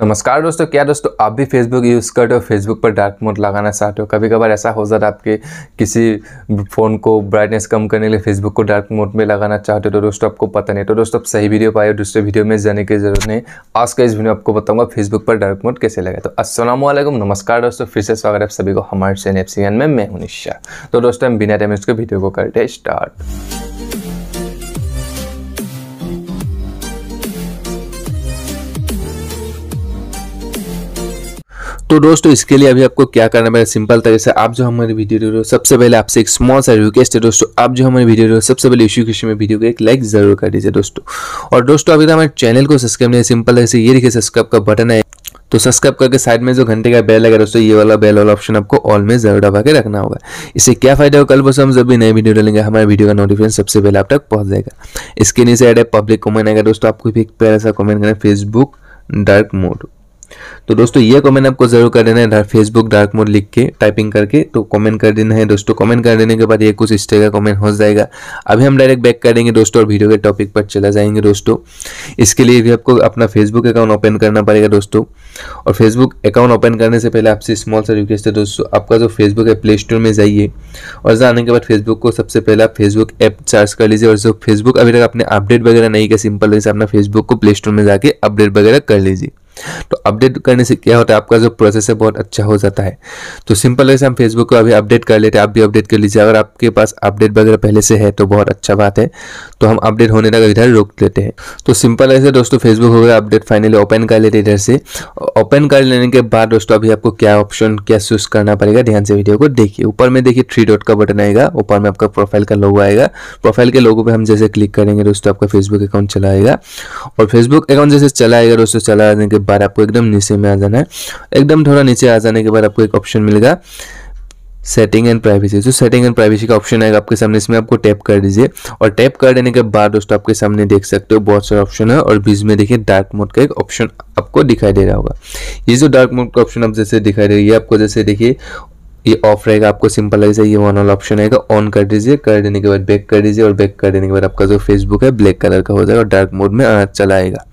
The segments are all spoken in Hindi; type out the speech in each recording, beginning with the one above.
नमस्कार दोस्तों क्या दोस्तों आप भी फेसबुक यूज़ करते हो फेसबुक पर डार्क मोड लगाना चाहते हो कभी कभार ऐसा हो जाता है आपके किसी फ़ोन को ब्राइटनेस कम करने के लिए फेसबुक को डार्क मोड में लगाना चाहते हो तो दोस्तों आपको पता नहीं तो दोस्तों आप सही वीडियो पाए दूसरे वीडियो में जाने की जरूरत नहीं आज का इस वीडियो आपको बताऊंगा फेसबुक पर डार्क मोड कैसे लगे तो असलम नमस्कार दोस्तों फिर से स्वागत है आप सभी को हमारे चैनल एफ में मैं हूं निशा तो दोस्तों हम बिना टाइम उसके वीडियो को करते स्टार्ट तो दोस्तों इसके लिए अभी आपको क्या करना पड़ेगा सिंपल तरीके से आप जो हमारे वीडियो रहे हो सबसे पहले आपसे एक स्मॉल सा रिक्वेस्ट है दोस्तों आप जो हमारे वीडियो हो सबसे पहले इश्यू क्वेश्चन में वीडियो को एक लाइक जरूर कर दीजिए दोस्तों और दोस्तों अभी तो हमारे चैनल को सब्सक्राइब नहीं सिंपल तरीके से ये देखिए सब्सक्राइब का बटन है तो सब्सक्राइब करके साइड में जो घंटे का बेल लगा दोस्तों ये वाला बेल वाला ऑप्शन आपको ऑल में जरूर दबा के रखना होगा इससे क्या फायदा होगा कल बस हम जब भी नई वीडियो डालेंगे हमारे वीडियो का नोटिफिकेशन सबसे पहले आप तक पहुंच जाएगा इसके नीचे एड पब्लिक कमेंट आएगा दोस्तों आपको भी एक प्यारा सा कमेंट करें फेसबुक डार्क मोड तो दोस्तों ये कमेंट आपको जरूर कर देना है फेसबुक डार्क मोड लिख के टाइपिंग करके तो कमेंट कर देना है दोस्तों कमेंट कर देने के बाद ये कुछ इस तरह का कमेंट हो जाएगा अभी हम डायरेक्ट बैक करेंगे दोस्तों और वीडियो के टॉपिक पर चला जाएंगे दोस्तों इसके लिए भी आपको अपना फेसबुक अकाउंट ओपन करना पड़ेगा दोस्तों और फेसबुक अकाउंट ओपन करने से पहले आपसे स्मॉल सा रिक्वेस्ट है दोस्तों आपका जो फेसबुक है प्ले स्टोर में जाइए और जाने के बाद फेसबुक को सबसे पहले आप फेसबुक ऐप सर्च कर लीजिए और जो फेसबुक अभी तक आपने अपडेट वगैरह नहीं किया सिंपल वैसे अपना फेसबुक को प्ले स्टोर में जाके अपडेट वगैरह कर लीजिए तो अपडेट करने से क्या होता है आपका जो प्रोसेस है बहुत अच्छा हो जाता है तो सिंपल वैसे हम फेसबुक को अभी अपडेट कर लेते हैं आप भी अपडेट कर लीजिए अगर आपके पास अपडेट वगैरह पहले से है तो बहुत अच्छा बात है तो हम अपडेट होने तक इधर रोक लेते हैं तो सिंपल ऐसे दोस्तों फेसबुक हो गया अपडेट फाइनली ओपन कर लेते इधर से ओपन कर लेने के बाद दोस्तों अभी आपको क्या ऑप्शन क्या चूज करना पड़ेगा ध्यान से वीडियो को देखिए ऊपर में देखिए थ्री डॉट का बटन आएगा ऊपर में आपका प्रोफाइल का लोगो आएगा प्रोफाइल के लोगो पर हम जैसे क्लिक करेंगे दोस्तों आपका फेसबुक अकाउंट चलाएगा और फेसबुक अकाउंट जैसे चलाएगा दोस्तों चलाने के बाद आपको एकदम नीचे में आ जाना है एकदम थोड़ा नीचे आ जाने के बाद आपको एक ऑप्शन मिलेगा सेटिंग एंड प्राइवेसी जो सेटिंग एंड प्राइवेसी का ऑप्शन आएगा आपके सामने इसमें आपको टैप कर दीजिए और टैप कर देने के बाद दोस्तों आपके सामने देख सकते हो बहुत सारे ऑप्शन है और बीच में देखिए डार्क मोड का एक ऑप्शन आपको दिखाई दे रहा होगा ये जो डार्क मोड का ऑप्शन आप जैसे दिखाई दे रही है आपको जैसे देखिए ये ऑफ रहेगा आपको सिंपल ऐसा ये वन ऑल ऑप्शन आएगा ऑन कर दीजिए कर देने के बाद बैक कर दीजिए और बैक कर देने के बाद आपका जो फेसबुक है ब्लैक कलर का हो जाएगा और डार्क मोड में आना चलाएगा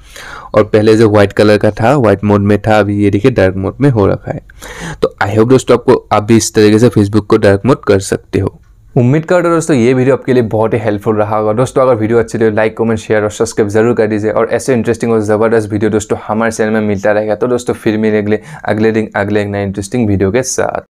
और पहले जो व्हाइट कलर का था व्हाइट मोड में था अभी ये देखिए डार्क मोड में हो रखा है तो आई होप दोस्तों आपको आप भी इस तरीके से फेसबुक को डार्क मोड कर सकते हो उम्मीद करता हूँ दोस्तों ये वीडियो आपके लिए बहुत ही हेल्पफुल रहा होगा दोस्तों अगर वीडियो अच्छी लगे लाइक कमेंट शेयर और सब्सक्राइब जरूर कर दीजिए और ऐसे इंटरेस्टिंग और ज़बरदस्त वीडियो दोस्तों हमारे चैनल में मिलता रहेगा तो दोस्तों फिर मिलेंगे अगले दिन अगले एक नए इंटरेस्टिंग वीडियो के साथ